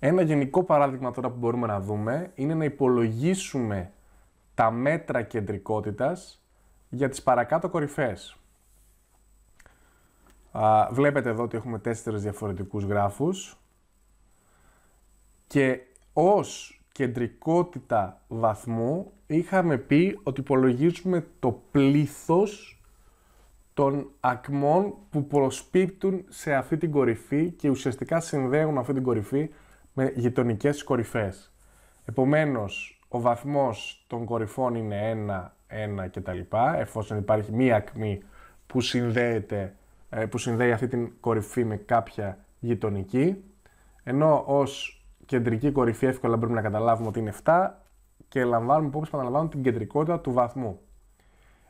Ένα γενικό παράδειγμα τώρα που μπορούμε να δούμε είναι να υπολογίσουμε τα μέτρα κεντρικότητας για τις παρακάτω κορυφές. βλέπετε εδώ ότι έχουμε τέσσερις διαφορετικούς γράφους και ως κεντρικότητα βαθμού είχαμε πει ότι υπολογίζουμε το πλήθος των ακμών που προσπίπτουν σε αυτή την κορυφή και ουσιαστικά συνδέουν αυτή την κορυφή με γειτονικές κορυφές. Επομένως, ο βαθμός των κορυφών είναι 1, 1 κτλ. Εφόσον υπάρχει μία ακμή που, συνδέεται, ε, που συνδέει αυτή την κορυφή με κάποια γειτονική. Ενώ ως κεντρική κορυφή εύκολα μπορούμε να καταλάβουμε ότι είναι 7 και λαμβάνουμε υπόψη, λαμβάνουμε την κεντρικότητα του βαθμού.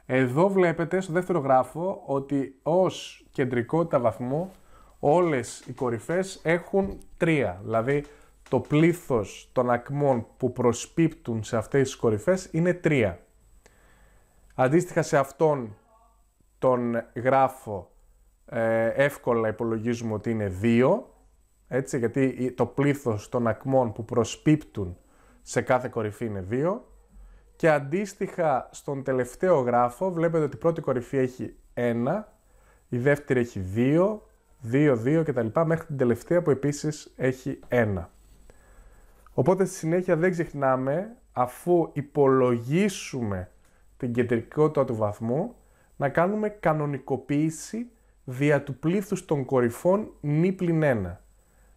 Εδώ βλέπετε στο δεύτερο γράφο ότι ως κεντρικότητα βαθμού όλες οι κορυφές έχουν τρία. Δηλαδή το πλήθος των ακμών που προσπίπτουν σε αυτές τις κορυφές είναι τρία. Αντίστοιχα σε αυτόν τον γράφο ε, εύκολα υπολογίζουμε ότι είναι δύο, έτσι, γιατί το πλήθος των ακμών που προσπίπτουν σε κάθε κορυφή είναι δύο. Και αντίστοιχα στον τελευταίο γράφο βλέπετε ότι η πρώτη κορυφή έχει 1, η δεύτερη έχει 2, 2-2 κτλ. μέχρι την τελευταία που επίσης έχει 1. Οπότε στη συνέχεια δεν ξεχνάμε, αφού υπολογίσουμε την κεντρικότητα του βαθμού, να κάνουμε κανονικοποίηση δια του πλήθους των κορυφών νη πλην 1.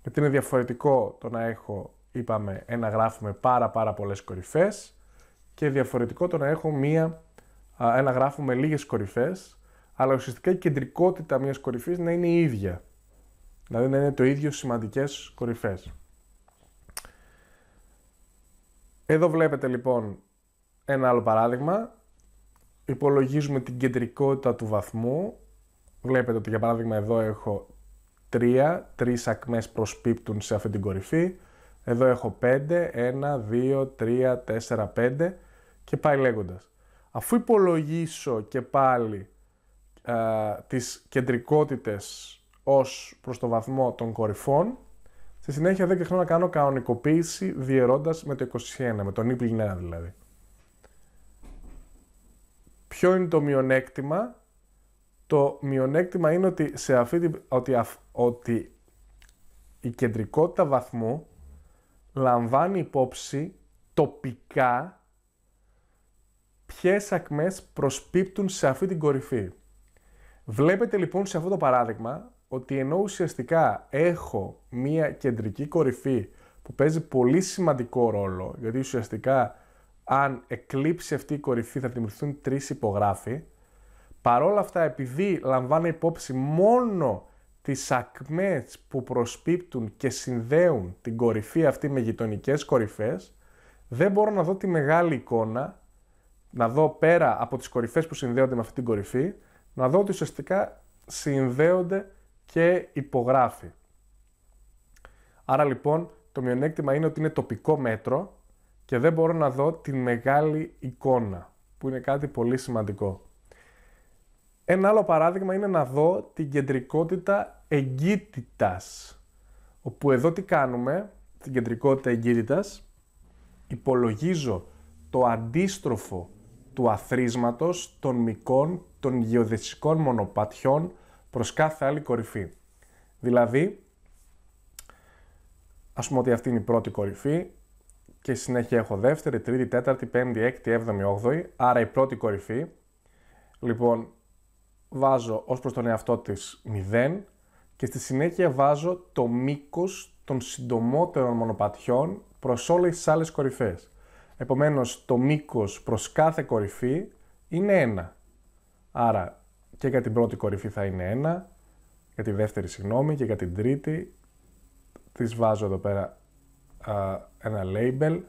Γιατί είναι διαφορετικό το να έχω, είπαμε, ένα γράφουμε πάρα πάρα πολλές κορυφές και διαφορετικό το να έχω μία, ένα γράφουμε λίγες κορυφές αλλά ουσιαστικά η κεντρικότητα μιας κορυφής να είναι η ίδια. Δηλαδή να είναι το ίδιο σημαντικές κορυφές. Εδώ βλέπετε λοιπόν ένα άλλο παράδειγμα. Υπολογίζουμε την κεντρικότητα του βαθμού. Βλέπετε ότι για παράδειγμα εδώ έχω 3, 3 ακμές προσπίπτουν σε αυτή την κορυφή. Εδώ έχω 5, 1, 2, 3, 4, 5 και πάει λέγοντας. Αφού υπολογίσω και πάλι ε, τις κεντρικότητες ως προς το βαθμό των κορυφών. Στη συνέχεια δεν ξεχνώ να κάνω κανονικοποίηση διαιρώντας με το 21, με τον ύπλη δηλαδή. Ποιο είναι το μειονέκτημα. Το μειονέκτημα είναι ότι, σε αυτή ότι, ότι η κεντρικότητα βαθμού λαμβάνει υπόψη τοπικά ποιες ακμές προσπίπτουν σε αυτή την κορυφή. Βλέπετε λοιπόν σε αυτό το παράδειγμα ότι ενώ ουσιαστικά έχω μία κεντρική κορυφή που παίζει πολύ σημαντικό ρόλο, γιατί ουσιαστικά αν εκλείψει αυτή η κορυφή θα δημιουργηθούν τρεις υπογράφοι, παρόλα αυτά επειδή λαμβάνω υπόψη μόνο τις ακμές που προσπίπτουν και συνδέουν την κορυφή αυτή με γειτονικές κορυφές, δεν μπορώ να δω τη μεγάλη εικόνα, να δω πέρα από τις κορυφές που συνδέονται με αυτή την κορυφή, να δω ότι ουσιαστικά συνδέονται και υπογράφει. Άρα λοιπόν το μειονέκτημα είναι ότι είναι τοπικό μέτρο και δεν μπορώ να δω την μεγάλη εικόνα, που είναι κάτι πολύ σημαντικό. Ένα άλλο παράδειγμα είναι να δω την κεντρικότητα εγκύτητας, όπου εδώ τι κάνουμε, την κεντρικότητα εγκύτητας, υπολογίζω το αντίστροφο του αθρίσματος των μικών των γεωδεσικών μονοπατιών προς κάθε άλλη κορυφή. Δηλαδή, ας πούμε ότι αυτή είναι η πρώτη κορυφή και συνέχεια έχω δεύτερη, τρίτη, τέταρτη, πέμπτη, έκτη, έβδομη, όγδοη, άρα η πρώτη κορυφή. Λοιπόν, βάζω ως προς τον εαυτό της 0 και στη συνέχεια βάζω το μήκος των συντομότερων μονοπατιών προς όλες τις άλλες κορυφές. Επομένως, το μήκος προς κάθε κορυφή είναι 1. Άρα και για την πρώτη κορυφή θα είναι ένα, για τη δεύτερη συγγνώμη και για την τρίτη της βάζω εδώ πέρα α, ένα label.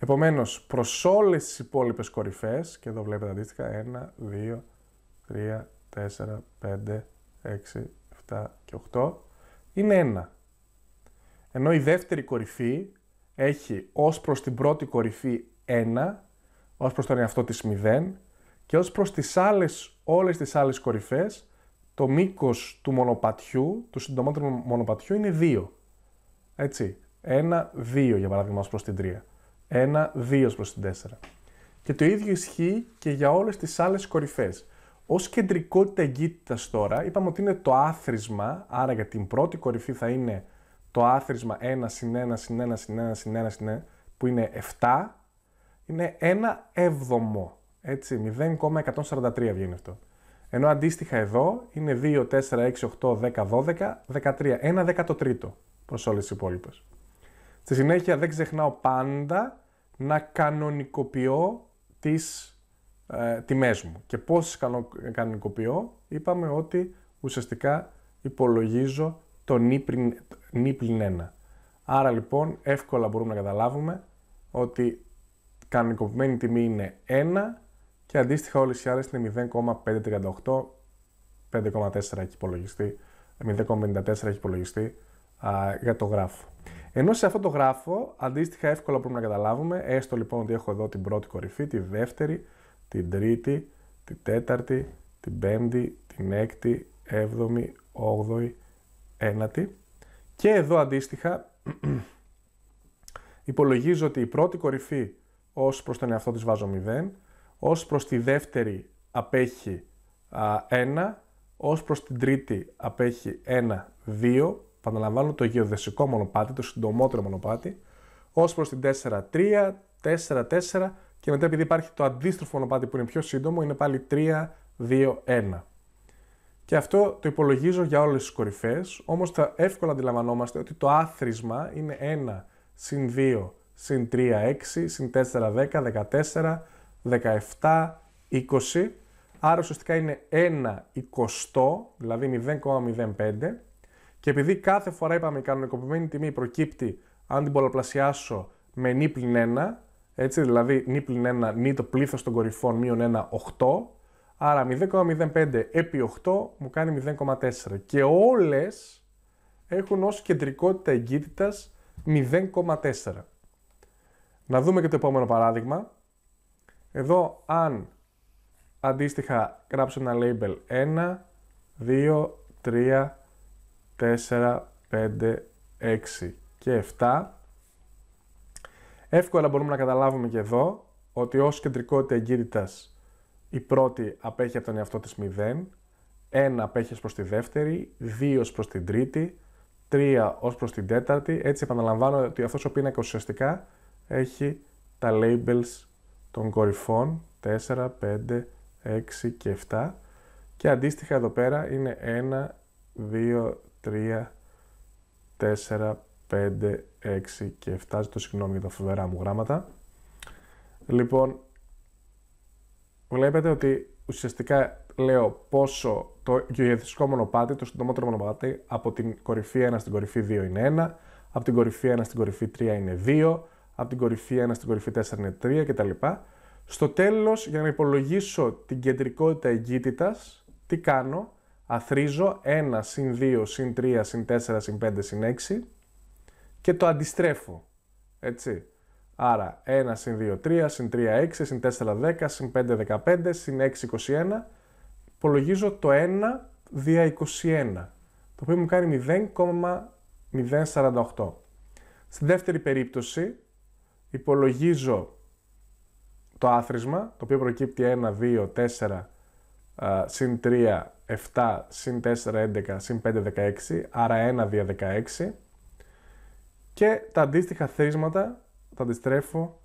Επομένως, προς όλες τις υπόλοιπες κορυφές, και εδώ βλέπετε αντίστοιχα, 1, 2, 3, 4, 5, 6, 7 και 8, είναι 1. Ενώ η δεύτερη κορυφή έχει ως προς την πρώτη κορυφή 1, ως προς τον εαυτό της 0 και ως προς τις άλλες, όλες τις άλλες κορυφές, το μήκος του μονοπατιού, του συντομότερου μονοπατιού είναι 2. Έτσι, 1, 2 για παράδειγμα ως προς την 3. 1, 2 ως προς την 4. Και το ίδιο ισχύει και για όλες τις άλλες κορυφές. Ως κεντρικότητα εγκύτητας τώρα είπαμε ότι είναι το άθροισμα, άρα για την πρώτη κορυφή θα είναι το άθροισμα 1 συν 1 συν 1 συν 1 συν 1 συν 1 που είναι 7 είναι ένα έβδομο. Έτσι, 0,143 βγαίνει αυτό. Ενώ αντίστοιχα εδώ είναι 2, 4, 6, 8, 10, 12, 13. Ένα δεκατοτρίτο προς όλες τις υπόλοιπες. Στη συνέχεια δεν ξεχνάω πάντα να κανονικοποιώ τις ε, τιμές μου. Και πώς κανονικοποιώ, είπαμε ότι ουσιαστικά υπολογίζω το νίπλιν 1. Άρα λοιπόν εύκολα μπορούμε να καταλάβουμε ότι κανονικοποιημένη τιμή είναι 1 και αντίστοιχα όλες οι άλλες είναι 0,538, 5,4 έχει υπολογιστεί, 0,54 έχει υπολογιστεί για το γράφο. Ενώ σε αυτό το γράφο, αντίστοιχα εύκολα μπορούμε να καταλάβουμε, έστω λοιπόν ότι έχω εδώ την πρώτη κορυφή, τη δεύτερη, την τρίτη, την τέταρτη, την πέμπτη, την έκτη, έβδομη, όγδοη, ένατη. Και εδώ αντίστοιχα υπολογίζω ότι η πρώτη κορυφή Ως προς τον εαυτό της βάζω 0, Ως προς τη δεύτερη απέχει 1, Ως προς την τρίτη απέχει 1, 2, παναλαμβάνω το γεωδεσικό μονοπάτι, το συντομότερο μονοπάτι, Ως προς την 4, 3, 4, 4 και μετά επειδή υπάρχει το αντίστροφο μονοπάτι που είναι πιο σύντομο, είναι πάλι 3, 2, 1. Και αυτό το υπολογίζω για όλες τις κορυφές, όμως θα εύκολα αντιλαμβανόμαστε ότι το άθροισμα είναι 1 συν 2 συν 3, 6, συν 4, 10, 14, 17, 20. Άρα ουσιαστικά είναι 1 εικοστό, δηλαδή 0,05. Και επειδή κάθε φορά είπαμε η κανονικοποιημένη τιμή προκύπτει αν την πολλαπλασιάσω με νη πλην 1, έτσι δηλαδή νη πλην 1, νη το πλήθος των κορυφών μείον 1, 8, άρα 0,05 επί 8 μου κάνει 0,4 και όλες έχουν ως κεντρικότητα εγκύτητας 0,4. Να δούμε και το επόμενο παράδειγμα. Εδώ αν αντίστοιχα γράψω ένα label 1, 2, 3, 4, 5, 6 και 7. Εύκολα μπορούμε να καταλάβουμε και εδώ ότι ως κεντρικότητα εγκύτητας η πρώτη απέχει από τον εαυτό της 0, 1 απέχει προς τη δεύτερη, 2 ως προς την τρίτη, 3 ως προς την τέταρτη. Έτσι επαναλαμβάνω ότι αυτός ο πίνακας ουσιαστικά έχει τα labels των κορυφών 4, 5, 6 και 7 και αντίστοιχα εδώ πέρα είναι 1, 2, 3, 4, 5, 6 και 7 Ζητώ συγγνώμη για τα φοβερά μου γράμματα λοιπόν βλέπετε ότι ουσιαστικά λέω πόσο το γεωγραφικό μονοπάτι, το συντομότερο μονοπάτι από την κορυφή 1 στην κορυφή 2 είναι 1 από την κορυφή 1 στην κορυφή 3 είναι 2 από την κορυφή 1 στην κορυφή 4 είναι 3 κτλ. Στο τέλος, για να υπολογίσω την κεντρικότητα εγκύτητας, τι κάνω, αθρίζω 1 συν 2 συν 3 συν 4 συν 5 συν 6 και το αντιστρέφω, έτσι. Άρα 1 συν 2 3 συν 3 6 συν 4 10 συν 5 15 συν 6 21 υπολογίζω το 1 δια 21 το οποίο μου κάνει 0,048. Στη δεύτερη περίπτωση υπολογίζω το άθροισμα, το οποίο προκύπτει 1, 2, 4, συν 3, 7, συν 4, 11, συν 5, 16, άρα 1 δια 16 και τα αντίστοιχα θρίσματα τα αντιστρέφω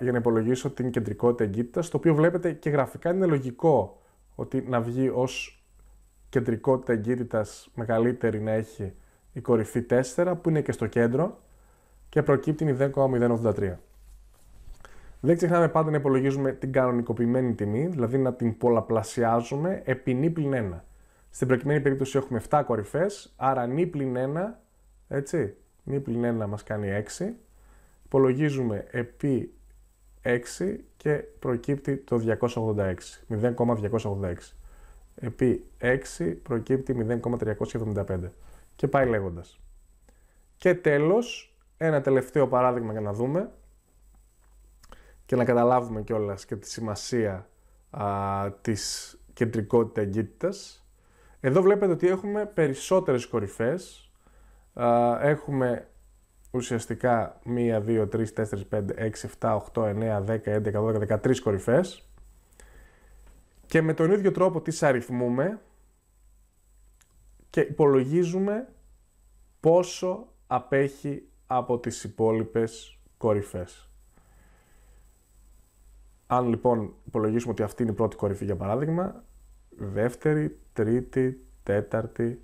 για να υπολογίσω την κεντρικότητα εγκύτητας, το οποίο βλέπετε και γραφικά είναι λογικό ότι να βγει ως κεντρικότητα εγκύτητας μεγαλύτερη να έχει η κορυφή 4 που είναι και στο κέντρο και προκύπτει 0,083. Δεν ξεχνάμε πάντα να υπολογίζουμε την κανονικοποιημένη τιμή, δηλαδή να την πολλαπλασιάζουμε επί νη πλην 1. Στην προκειμένη περίπτωση έχουμε 7 κορυφές, άρα νη πλην 1, έτσι, νη πλην 1 μας κάνει 6. Υπολογίζουμε επί 6 και προκύπτει το 286, 0,286. Επί 6 προκύπτει 0,375 και πάει λέγοντας. Και τέλος, ένα τελευταίο παράδειγμα για να δούμε και να καταλάβουμε κιόλας και τη σημασία α, της κεντρικότητα εγκύτητας. Εδώ βλέπετε ότι έχουμε περισσότερες κορυφές. έχουμε ουσιαστικά 1, 2, 3, 4, 5, 6, 7, 8, 9, 10, 11, 12, 13 κορυφές. Και με τον ίδιο τρόπο τις αριθμούμε και υπολογίζουμε πόσο απέχει από τις υπόλοιπες κορυφές. Αν λοιπόν υπολογίσουμε ότι αυτή είναι η πρώτη κορυφή για παράδειγμα, δεύτερη, τρίτη, τέταρτη,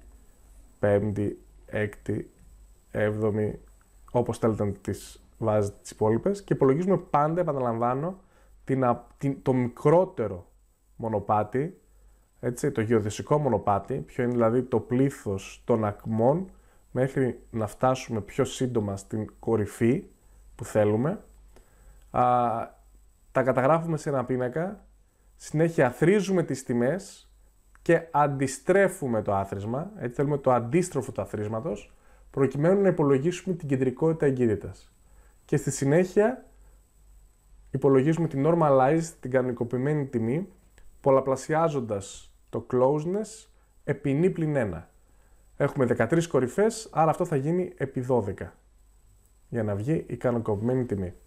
πέμπτη, έκτη, έβδομη, όπως θέλετε να τις βάζετε τις υπόλοιπες και υπολογίζουμε πάντα, επαναλαμβάνω, την, το μικρότερο μονοπάτι, έτσι, το γεωδεσικό μονοπάτι, ποιο είναι δηλαδή το πλήθος των ακμών μέχρι να φτάσουμε πιο σύντομα στην κορυφή που θέλουμε. τα καταγράφουμε σε ένα πίνακα, συνέχεια αθρίζουμε τις τιμές και αντιστρέφουμε το άθροισμα, έτσι θέλουμε το αντίστροφο του αθροίσματος, προκειμένου να υπολογίσουμε την κεντρικότητα εγκύτητας. Και στη συνέχεια υπολογίζουμε την normalized, την κανονικοποιημένη τιμή, πολλαπλασιάζοντας το closeness επί νύπλην 1. Έχουμε 13 κορυφές, άρα αυτό θα γίνει επί 12 για να βγει η κανοκοπημένη τιμή.